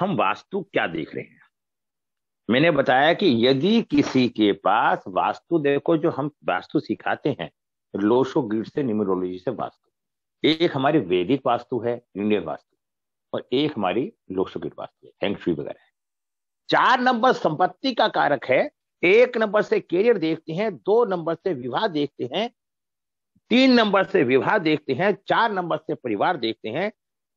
हम वास्तु क्या देख रहे हैं मैंने बताया कि यदि किसी के पास वास्तु देखो जो हम वास्तु सिखाते हैं लोशो गिर से न्यूमरोलॉजी से वास्तु एक हमारी वैदिक वास्तु है इंडियन वास्तु और एक हमारी लोशो गिर वास्तु है हैंगफ्री वगैरह है चार नंबर संपत्ति का कारक है एक नंबर से कैरियर देखते हैं दो नंबर से विवाह देखते हैं तीन नंबर से विवाह देखते हैं चार नंबर से परिवार देखते हैं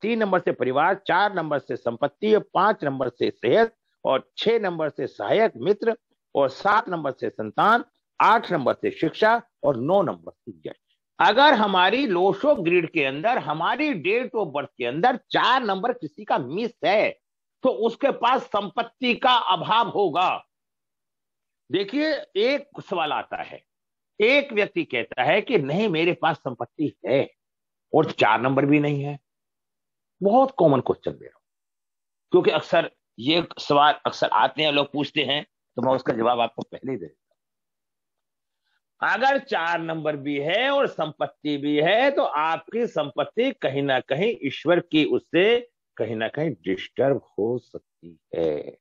तीन नंबर से परिवार चार नंबर से संपत्ति पांच नंबर से सेहत और छह नंबर से सहायक मित्र और सात नंबर से संतान आठ नंबर से शिक्षा और नौ नंबर से यश अगर हमारी लोशो ग्रिड के अंदर हमारी डेट ऑफ बर्थ के अंदर चार नंबर किसी का मिस है तो उसके पास संपत्ति का अभाव होगा देखिए एक सवाल आता है एक व्यक्ति कहता है कि नहीं मेरे पास संपत्ति है और चार नंबर भी नहीं है बहुत कॉमन क्वेश्चन दे रहा हूं क्योंकि अक्सर ये सवाल अक्सर आते हैं लोग पूछते हैं तो मैं उसका जवाब आपको पहले ही दे देता अगर चार नंबर भी है और संपत्ति भी है तो आपकी संपत्ति कहीं ना कहीं ईश्वर की उससे कहीं ना कहीं डिस्टर्ब हो सकती है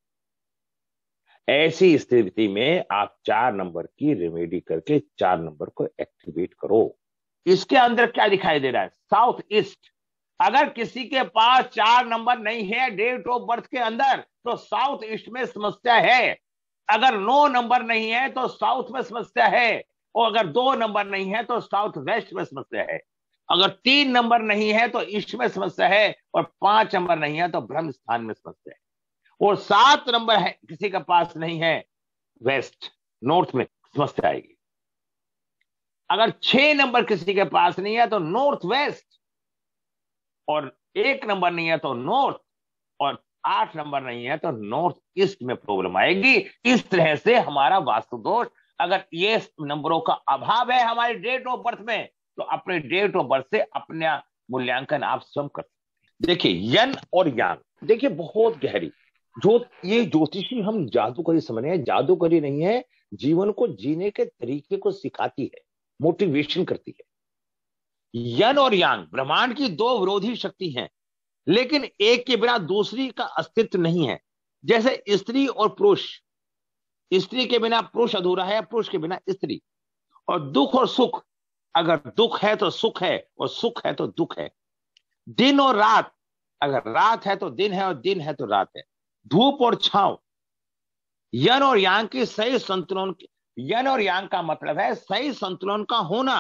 ऐसी स्थिति में आप चार नंबर की रेमेडी करके चार नंबर को एक्टिवेट करो इसके अंदर क्या दिखाई दे रहा है साउथ ईस्ट अगर किसी के पास चार नंबर नहीं है डेट ऑफ बर्थ के अंदर तो साउथ ईस्ट में समस्या है अगर नौ नंबर नहीं है तो साउथ में समस्या है और अगर दो नंबर नहीं है तो साउथ वेस्ट में समस्या है अगर तीन नंबर नहीं है तो ईस्ट में समस्या है और पांच नंबर नहीं है तो ब्रह्म स्थान में समस्या है और सात नंबर है किसी के पास नहीं है वेस्ट नॉर्थ में समस्या आएगी अगर छह नंबर किसी के पास नहीं है तो नॉर्थ वेस्ट और एक नंबर नहीं है तो नॉर्थ और आठ नंबर नहीं है तो नॉर्थ ईस्ट में प्रॉब्लम आएगी इस तरह से हमारा वास्तु दोष अगर ये नंबरों का अभाव है हमारे डेट ऑफ बर्थ में तो अपने डेट ऑफ बर्थ से अपना मूल्यांकन आप स्वयं कर सकते देखिए यन और यांग देखिए बहुत गहरी जो ये ज्योतिषी हम जादूगरी समझ रहे हैं जादूगरी नहीं है जीवन को जीने के तरीके को सिखाती है मोटिवेशन करती है यन और यांग ब्रह्मांड की दो विरोधी शक्ति हैं लेकिन एक के बिना दूसरी का अस्तित्व नहीं है जैसे स्त्री और पुरुष स्त्री के बिना पुरुष अधूरा है पुरुष के बिना स्त्री और दुख और सुख अगर दुख है तो सुख है और सुख है तो दुख है दिन और रात अगर रात है तो दिन है और दिन है तो रात है धूप और छाव यन और यांग की सही संतुलन यन और यांग का मतलब है सही संतुलन का होना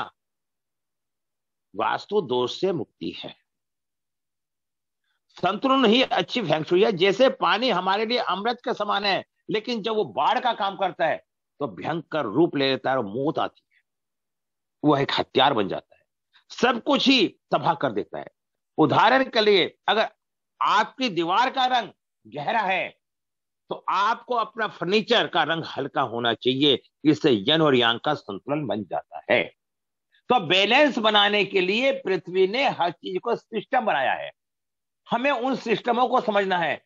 वास्तु दोष से मुक्ति है संतुलन ही अच्छी भैंसुई है जैसे पानी हमारे लिए अमृत के समान है लेकिन जब वो बाढ़ का काम करता है तो भयंकर रूप ले लेता है और मौत आती है वह एक हथियार बन जाता है सब कुछ ही तबाह कर देता है उदाहरण के लिए अगर आपकी दीवार का रंग गहरा है तो आपको अपना फर्नीचर का रंग हल्का होना चाहिए इससे यन और यांग का संतुलन बन जाता है तो बैलेंस बनाने के लिए पृथ्वी ने हर चीज को सिस्टम बनाया है हमें उन सिस्टमों को समझना है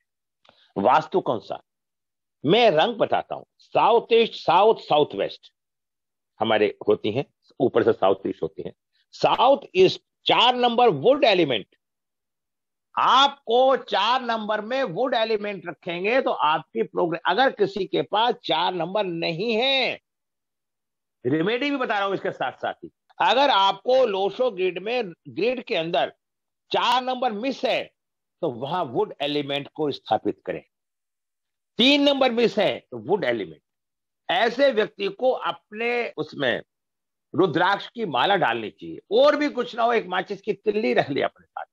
वास्तु कौन सा मैं रंग बताता हूं south east south south west हमारे होती हैं ऊपर से साउथ ईस्ट होती हैं साउथ ईस्ट चार नंबर वुड एलिमेंट आपको चार नंबर में वुड एलिमेंट रखेंगे तो आपकी प्रोग्रेस अगर किसी के पास चार नंबर नहीं है रेमेडी भी बता रहा हूं इसके साथ साथ ही अगर आपको लोशो ग्रिड में ग्रिड के अंदर चार नंबर मिस है तो वहां वुड एलिमेंट को स्थापित करें तीन नंबर मिस है तो वुड एलिमेंट ऐसे व्यक्ति को अपने उसमें रुद्राक्ष की माला डालनी चाहिए और भी कुछ ना हो एक माचिस की तिल्ली रख लिया अपने साथ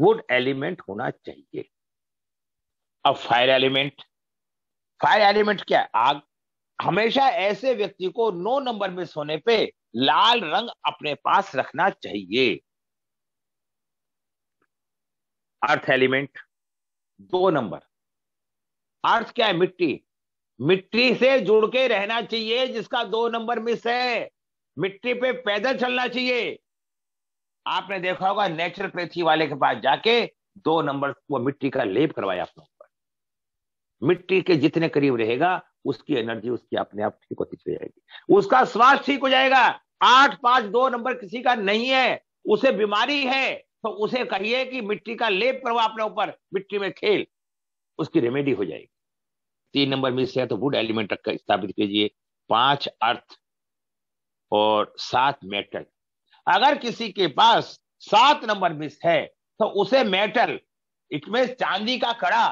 वुड एलिमेंट होना चाहिए अब फायर एलिमेंट फायर एलिमेंट क्या आग हमेशा ऐसे व्यक्ति को नौ नंबर मिस होने पे लाल रंग अपने पास रखना चाहिए अर्थ एलिमेंट दो नंबर अर्थ क्या है मिट्टी मिट्टी से जुड़ के रहना चाहिए जिसका दो नंबर मिस है मिट्टी पे पैदल चलना चाहिए आपने देखा होगा नेचुरल वाले के पास जाके दो नंबर वो मिट्टी का लेप करवाया अपने ऊपर मिट्टी के जितने करीब रहेगा उसकी एनर्जी उसकी अपने आप ठीक होती चली जाएगी उसका स्वास्थ्य ठीक हो जाएगा आठ पांच दो नंबर किसी का नहीं है उसे बीमारी है तो उसे कहिए कि मिट्टी का लेप करो अपने ऊपर मिट्टी में खेल उसकी रेमेडी हो जाएगी तीन नंबर मिस है तो वुड एलिमेंट रखकर स्थापित कीजिए पांच अर्थ और सात मेटल अगर किसी के पास सात नंबर मिस है तो उसे मेटल इटमें चांदी का कड़ा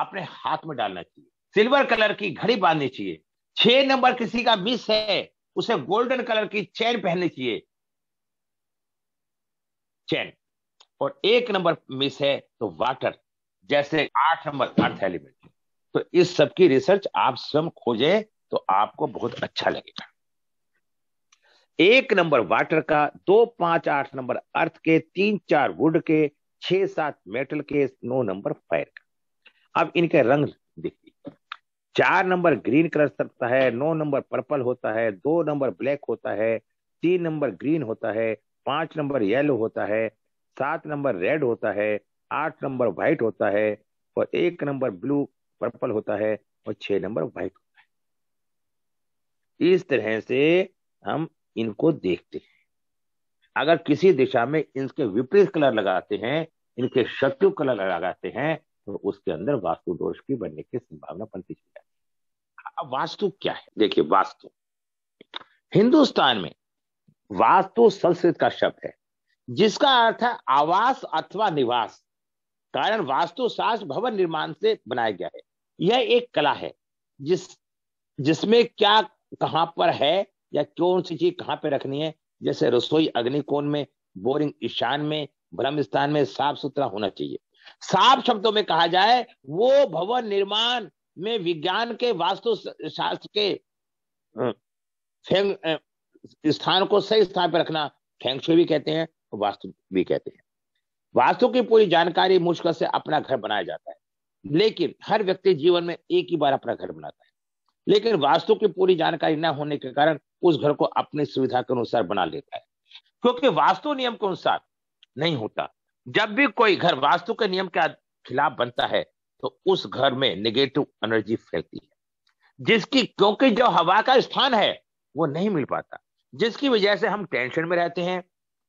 अपने हाथ में डालना चाहिए सिल्वर कलर की घड़ी बांधनी चाहिए छह नंबर किसी का मिस है उसे गोल्डन कलर की चैन पहननी चाहिए चैन और एक नंबर मिस है तो वाटर जैसे आठ नंबर अर्थ एलिमेंट तो इस सब की रिसर्च आप स्वयं खोजें तो आपको बहुत अच्छा लगेगा एक नंबर वाटर का दो पांच आठ नंबर अर्थ के तीन चार वुड के छह सात मेटल के नौ नंबर फायर का अब इनके रंग चार नंबर ग्रीन कलर सकता है नौ नंबर पर्पल होता है दो नंबर ब्लैक होता है तीन नंबर ग्रीन होता है पांच नंबर येलो होता है सात नंबर रेड होता है आठ नंबर व्हाइट होता है और एक नंबर ब्लू पर्पल होता है और छह नंबर व्हाइट होता है इस तरह से हम इनको देखते हैं अगर किसी दिशा में इनके विपरीत कलर लगाते हैं इनके शत्रु कलर लगाते हैं तो उसके अंदर वास्तु दोष की बनने की संभावना बनती चली जाती वास्तु क्या है देखिए वास्तु हिंदुस्तान में वास्तु संस्कृत का शब्द है जिसका अर्थ है आवास अथवा निवास कारण वास्तु शास्त्र भवन निर्माण से बनाया गया है यह एक कला है जिस जिसमें क्या कहां पर है या कौन सी चीज कहां पे रखनी है जैसे रसोई अग्निकोण में बोरिंग ईशान में ब्रह्म स्थान में साफ सुथरा होना चाहिए साफ शब्दों में कहा जाए वो भवन निर्माण में विज्ञान के वास्तु शास्त्र के हाँ। फेंग स्थान को सही स्थान पर रखना फेंगशु भी कहते हैं वास्तु भी कहते हैं वास्तु की पूरी जानकारी मुश्किल से अपना घर बनाया जाता है लेकिन हर व्यक्ति जीवन में एक ही बार अपना घर बनाता है लेकिन वास्तु की पूरी जानकारी न होने के कारण उस घर को अपनी सुविधा के अनुसार बना लेता है क्योंकि वास्तु नियम के अनुसार नहीं होता जब भी कोई घर वास्तु के नियम के खिलाफ बनता है तो उस घर में नेगेटिव एनर्जी फैलती है जिसकी क्योंकि जो हवा का स्थान है वो नहीं मिल पाता जिसकी वजह से हम टेंशन में रहते हैं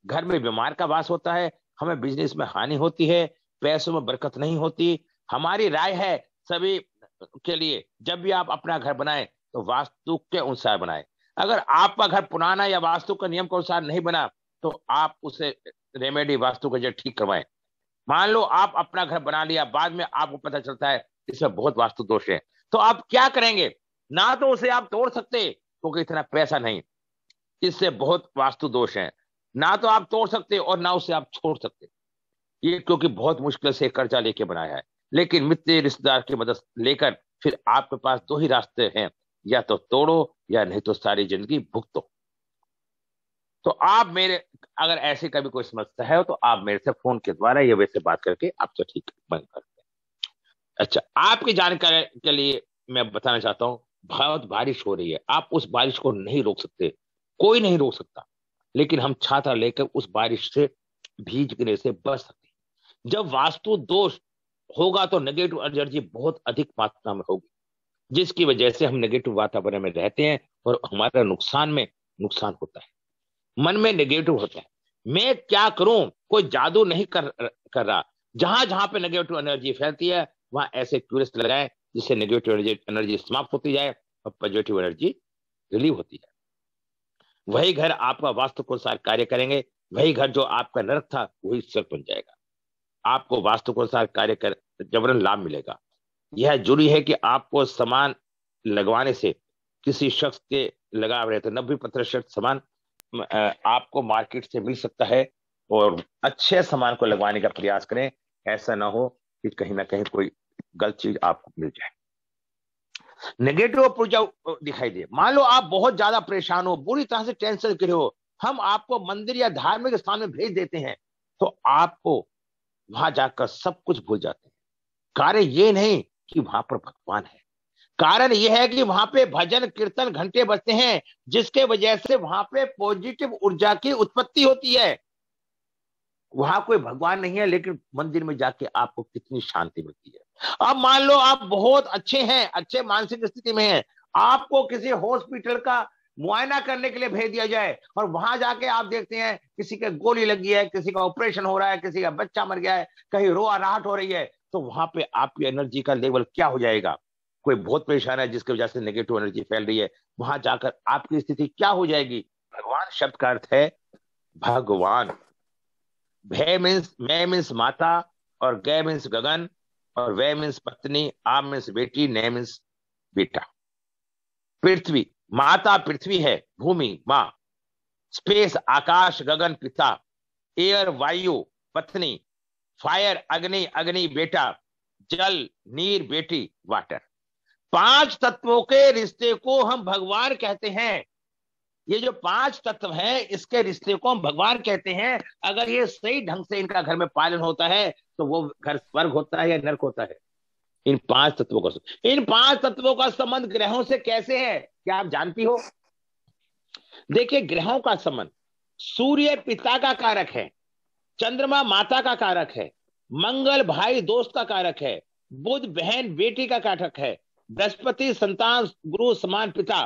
घर में बीमार का वास होता है हमें बिजनेस में हानि होती है पैसों में बरकत नहीं होती हमारी राय है सभी के लिए जब भी आप अपना घर बनाए तो वास्तु के अनुसार बनाए अगर आपका घर पुराना या वास्तु के नियम के अनुसार नहीं बना तो आप उसे रेमेडी वास्तु का जो ठीक करवाएं मान लो आप अपना घर बना लिया बाद में आपको पता चलता है इसमें बहुत वास्तु दोष है तो आप क्या करेंगे ना तो उसे आप तोड़ सकते क्योंकि इतना पैसा नहीं इससे बहुत वास्तु दोष है ना तो आप तोड़ सकते और ना उसे आप छोड़ सकते ये क्योंकि बहुत मुश्किल से कर्जा लेके बनाया है लेकिन मित्र रिश्तेदार की मदद लेकर फिर आपके पास दो ही रास्ते हैं या तो तोड़ो या नहीं तो सारी जिंदगी भुगतो तो आप मेरे अगर ऐसे कभी कोई समस्या है तो आप मेरे से फोन के द्वारा ये वैसे बात करके आपसे तो ठीक बंद करते अच्छा आपकी जानकारी के लिए मैं बताना चाहता हूँ बहुत बारिश हो रही है आप उस बारिश को नहीं रोक सकते कोई नहीं रोक सकता लेकिन हम छाता लेकर उस बारिश से भीजने से बच सकते जब वास्तु दोष होगा तो नेगेटिव एनर्जी बहुत अधिक मात्रा में होगी जिसकी वजह से हम नेगेटिव वातावरण में रहते हैं और हमारा नुकसान में नुकसान होता है मन में नेगेटिव होते हैं मैं क्या करूं कोई जादू नहीं कर कर रहा जहां जहां पे नेगेटिव एनर्जी फैलती है वहां ऐसे क्यूरिस्ट लगाए जिससे नेगेटिव एनर्जी एनर्जी समाप्त होती जाए और पॉजिटिव एनर्जी रिलीव होती जाए वही घर आपका वास्तु को अनुसार कार्य करेंगे वही घर जो आपका नरक था वही स्वर्ग बन जाएगा आपको वास्तु को अनुसार कार्य कर जबरन लाभ मिलेगा यह जरूरी है कि आपको समान लगवाने से किसी शख्स के लगाव रहते नब्बे प्रतिशत समान आपको मार्केट से मिल सकता है और अच्छे सामान को लगवाने का प्रयास करें ऐसा ना हो कि कहीं ना कहीं कोई गलत चीज आपको मिल जाए नेगेटिव अप्रोच दिखाई दे मान लो आप बहुत ज्यादा परेशान हो बुरी तरह से टेंशन रहे हो हम आपको मंदिर या धार्मिक स्थान में भेज देते हैं तो आपको वहां जाकर सब कुछ भूल जाते हैं कार्य ये नहीं कि वहां पर भगवान है कारण यह है कि वहां पे भजन कीर्तन घंटे बजते हैं जिसके वजह से वहां पे पॉजिटिव ऊर्जा की उत्पत्ति होती है वहां कोई भगवान नहीं है लेकिन मंदिर में जाके आपको कितनी शांति मिलती है अब मान लो आप बहुत अच्छे हैं अच्छे मानसिक स्थिति में हैं आपको किसी हॉस्पिटल का मुआयना करने के लिए भेज दिया जाए और वहां जाके आप देखते हैं किसी के गोली लगी है किसी का ऑपरेशन हो रहा है किसी का बच्चा मर गया है कहीं रोआ राहट हो रही है तो वहां पे आपकी एनर्जी का लेवल क्या हो जाएगा कोई बहुत परेशान है जिसकी वजह से नेगेटिव एनर्जी फैल रही है वहां जाकर आपकी स्थिति क्या हो जाएगी भगवान शब्द का अर्थ है भगवान भय मीन्स मैं मीन्स माता और गय मीन्स गगन और वे मीन्स पत्नी आम मीन्स बेटी नय मीन्स बेटा पृथ्वी माता पृथ्वी है भूमि माँ स्पेस आकाश गगन पिता एयर वायु पत्नी फायर अग्नि अग्नि बेटा जल नीर बेटी वाटर पांच तत्वों के रिश्ते को हम भगवान कहते हैं ये जो पांच तत्व है इसके रिश्ते को हम भगवान कहते हैं अगर ये सही ढंग से इनका घर में पालन होता है तो वो घर स्वर्ग होता है या नर्क होता है इन पांच तत्वों का इन पांच तत्वों का संबंध ग्रहों से कैसे है क्या आप जानती हो देखिए ग्रहों का संबंध सूर्य पिता का कारक है चंद्रमा माता का कारक है मंगल भाई दोस्त का कारक है बुध बहन बेटी का कारक है बृहस्पति संतान गुरु समान पिता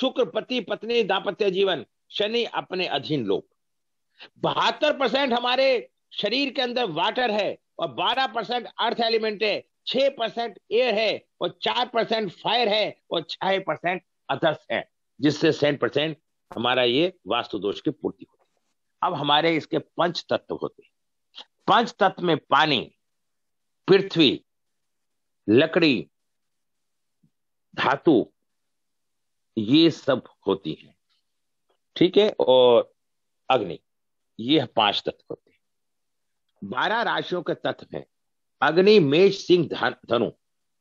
शुक्र पति पत्नी दाम्पत्य जीवन शनि अपने अधीन लोग बहत्तर परसेंट हमारे शरीर के अंदर वाटर है और बारह परसेंट अर्थ एलिमेंट है छह परसेंट एयर है और चार परसेंट फायर है और छह परसेंट अदर्स है जिससे सेंट परसेंट हमारा ये वास्तु दोष की पूर्ति होती है अब हमारे इसके पंच तत्व होते हैं पंच तत्व में पानी पृथ्वी लकड़ी धातु ये सब होती है ठीक है और अग्नि ये पांच तत्व होते हैं बारह राशियों के तत्व हैं अग्नि मेष सिंह धनु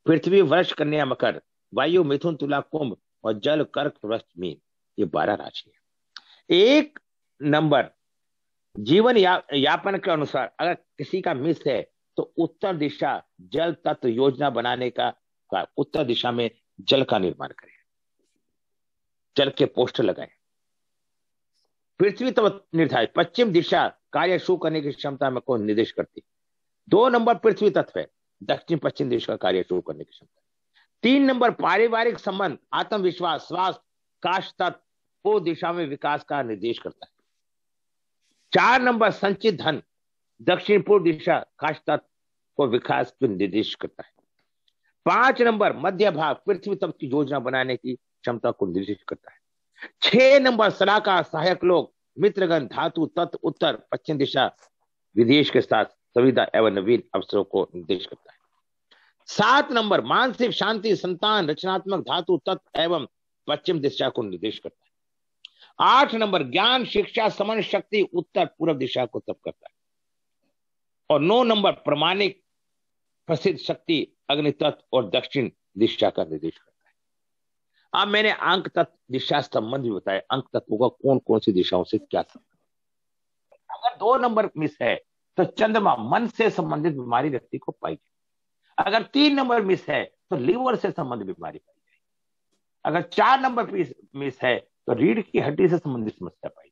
पृथ्वी वर्ष कन्या मकर वायु मिथुन तुला कुंभ और जल कर्क वृक्ष मीन ये बारह राशि है एक नंबर जीवन या, यापन के अनुसार अगर किसी का मिस है तो उत्तर दिशा जल तत्व योजना बनाने का, का उत्तर दिशा में जल का निर्माण करें जल के पोस्टर लगाए पृथ्वी तो निर्धारित पश्चिम दिशा कार्य शुरू करने की क्षमता में कौन निर्देश करती दो नंबर पृथ्वी तत्व है दक्षिण पश्चिम दिशा का कार्य शुरू करने की क्षमता तीन नंबर पारिवारिक संबंध आत्मविश्वास स्वास्थ्य काश तत्व वो दिशा में विकास का निर्देश करता है चार नंबर संचित धन दक्षिण पूर्व दिशा काश तत्व को विकास को निर्देश करता है पांच नंबर मध्य भाग पृथ्वी तब की योजना बनाने की क्षमता को निर्देशित करता है छह नंबर सलाहकार सहायक लोग मित्रगण धातु तत्व उत्तर पश्चिम दिशा विदेश के साथ सुविधा एवं नवीन अवसरों को निर्देश करता है सात नंबर मानसिक शांति संतान रचनात्मक धातु तत्व एवं पश्चिम दिशा को निर्देश करता है आठ नंबर ज्ञान शिक्षा समन शक्ति उत्तर पूर्व दिशा को तप करता है और नौ नंबर प्रमाणिक प्रसिद्ध शक्ति अग्नि तत्व और दक्षिण दिशा का निर्देश करता है अब हाँ, मैंने अंक तत्व दिशा संबंध भी बताया अंक तत्वों का कौन कौन सी दिशाओं से क्या संबंध अगर दो नंबर मिस है तो चंद्रमा मन से संबंधित बीमारी व्यक्ति को पाई जाए अगर तीन नंबर मिस है तो लीवर से संबंधित बीमारी पाई जाएगी अगर चार नंबर मिस है तो रीढ़ की हड्डी से संबंधित समस्या पाई